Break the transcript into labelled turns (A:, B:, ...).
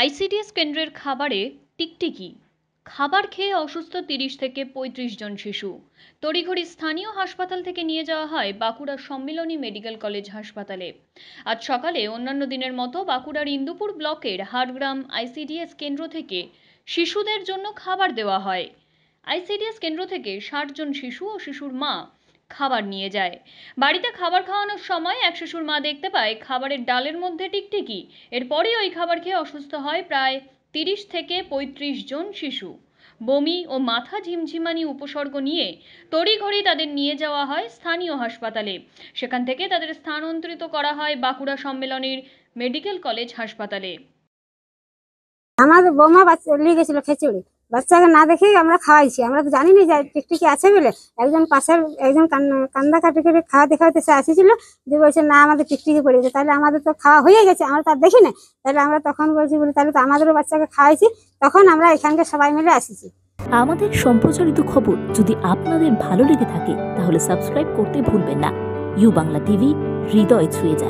A: ICDS কেন্দ্রের খাবারে টিকটিকি খাবার খেয়ে অসুস্থ তিরিশ থেকে পঁয়ত্রিশ জন শিশু তড়িঘড়ি স্থানীয় হাসপাতাল থেকে নিয়ে যাওয়া হয় বাঁকুড়া সম্মিলনী মেডিকেল কলেজ হাসপাতালে আজ সকালে অন্যান্য দিনের মতো বাঁকুড়ার ইন্দুপুর ব্লকের হাড়গ্রাম আইসিডিএস কেন্দ্র থেকে শিশুদের জন্য খাবার দেওয়া হয় আইসিডিএস কেন্দ্র থেকে ষাট জন শিশু ও শিশুর মা খাবার নিয়ে যায় বাড়িতে খাবার খাওয়ানোর সময় এক শিশুর মা দেখতে পায় খাবারের ডালের মধ্যে টিকটিকি এরপরই ওই খাবার খেয়ে অসুস্থ হয় প্রায় তিরিশ থেকে পঁয়ত্রিশ জন শিশু বমি ও মাথা ঝিমঝিমানি উপসর্গ নিয়ে তড়িঘড়ি তাদের নিয়ে যাওয়া হয় স্থানীয় হাসপাতালে সেখান থেকে তাদের স্থানান্তরিত করা হয় বাঁকুড়া সম্মেলনের মেডিকেল কলেজ হাসপাতালে
B: আমার বোমা বাচ্চা গেছিল খেচুড়ি বাচ্চাকে না দেখেই আমরা খাওয়াইছি আমরা তো জানি না যে টিকটিকি আছে বলে একজন পাশের একজন কান্দা কাটি করে খাওয়া দেখাতে সে আসেছিল যে বলছে না আমাদের টিকটিকি গেছে তাহলে আমাদের তো খাওয়া হয়ে গেছে আমরা তার দেখি না তাহলে আমরা তখন বলছি বলে তাহলে তো আমাদেরও বাচ্চাকে খাওয়াইছি তখন আমরা এখানকার সবাই মিলে আসিছি আমাদের সম্প্রচারিত খবর যদি আপনাদের ভালো লেগে থাকে তাহলে সাবস্ক্রাইব করতে ভুলবেন না ইউ বাংলা
A: টিভি হৃদয় ছুঁয়ে যায়